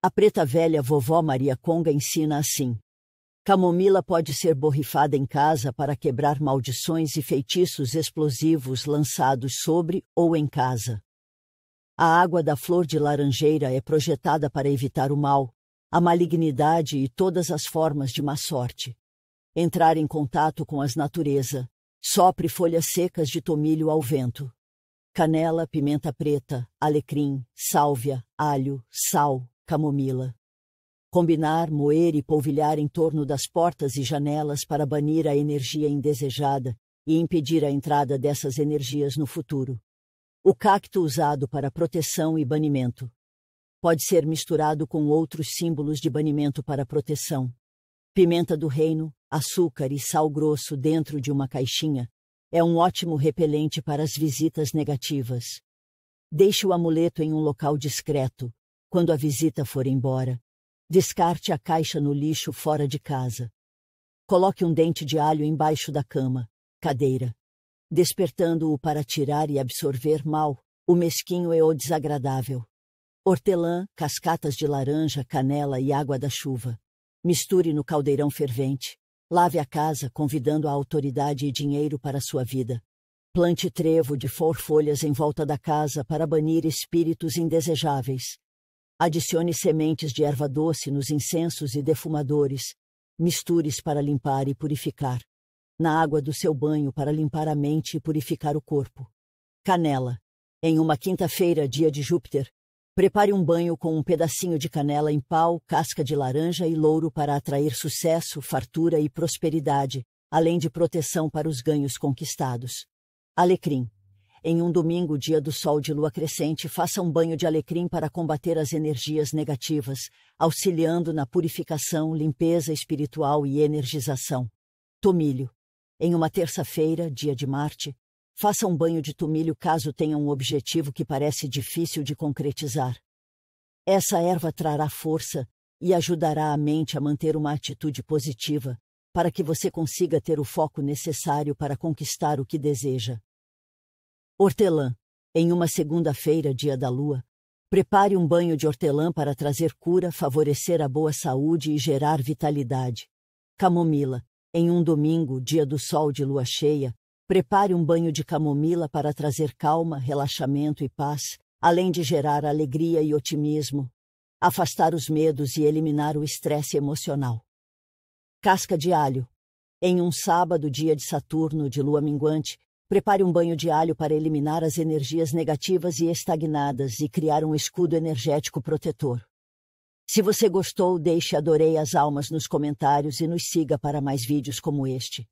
A preta velha vovó Maria Conga ensina assim: Camomila pode ser borrifada em casa para quebrar maldições e feitiços explosivos lançados sobre ou em casa. A água da flor de laranjeira é projetada para evitar o mal, a malignidade e todas as formas de má sorte. Entrar em contato com as natureza. Sopre folhas secas de tomilho ao vento. Canela, pimenta preta, alecrim, sálvia, alho, sal, camomila. Combinar, moer e polvilhar em torno das portas e janelas para banir a energia indesejada e impedir a entrada dessas energias no futuro. O cacto usado para proteção e banimento. Pode ser misturado com outros símbolos de banimento para proteção. Pimenta do reino, açúcar e sal grosso dentro de uma caixinha é um ótimo repelente para as visitas negativas. Deixe o amuleto em um local discreto, quando a visita for embora, descarte a caixa no lixo fora de casa. Coloque um dente de alho embaixo da cama, cadeira, despertando-o para tirar e absorver mal o mesquinho e o desagradável. Hortelã, cascatas de laranja, canela e água da chuva. Misture no caldeirão fervente. Lave a casa, convidando a autoridade e dinheiro para sua vida. Plante trevo de for folhas em volta da casa para banir espíritos indesejáveis. Adicione sementes de erva doce nos incensos e defumadores. Mistures para limpar e purificar. Na água do seu banho para limpar a mente e purificar o corpo. Canela. Em uma quinta-feira, dia de Júpiter, prepare um banho com um pedacinho de canela em pau, casca de laranja e louro para atrair sucesso, fartura e prosperidade, além de proteção para os ganhos conquistados. Alecrim. Em um domingo, dia do sol de lua crescente, faça um banho de alecrim para combater as energias negativas, auxiliando na purificação, limpeza espiritual e energização. Tomilho. Em uma terça-feira, dia de Marte, faça um banho de tomilho caso tenha um objetivo que parece difícil de concretizar. Essa erva trará força e ajudará a mente a manter uma atitude positiva, para que você consiga ter o foco necessário para conquistar o que deseja. Hortelã. Em uma segunda-feira, dia da lua, prepare um banho de hortelã para trazer cura, favorecer a boa saúde e gerar vitalidade. Camomila. Em um domingo, dia do sol de lua cheia, prepare um banho de camomila para trazer calma, relaxamento e paz, além de gerar alegria e otimismo, afastar os medos e eliminar o estresse emocional. Casca de alho. Em um sábado, dia de Saturno, de lua minguante, Prepare um banho de alho para eliminar as energias negativas e estagnadas e criar um escudo energético protetor. Se você gostou, deixe Adorei as Almas nos comentários e nos siga para mais vídeos como este.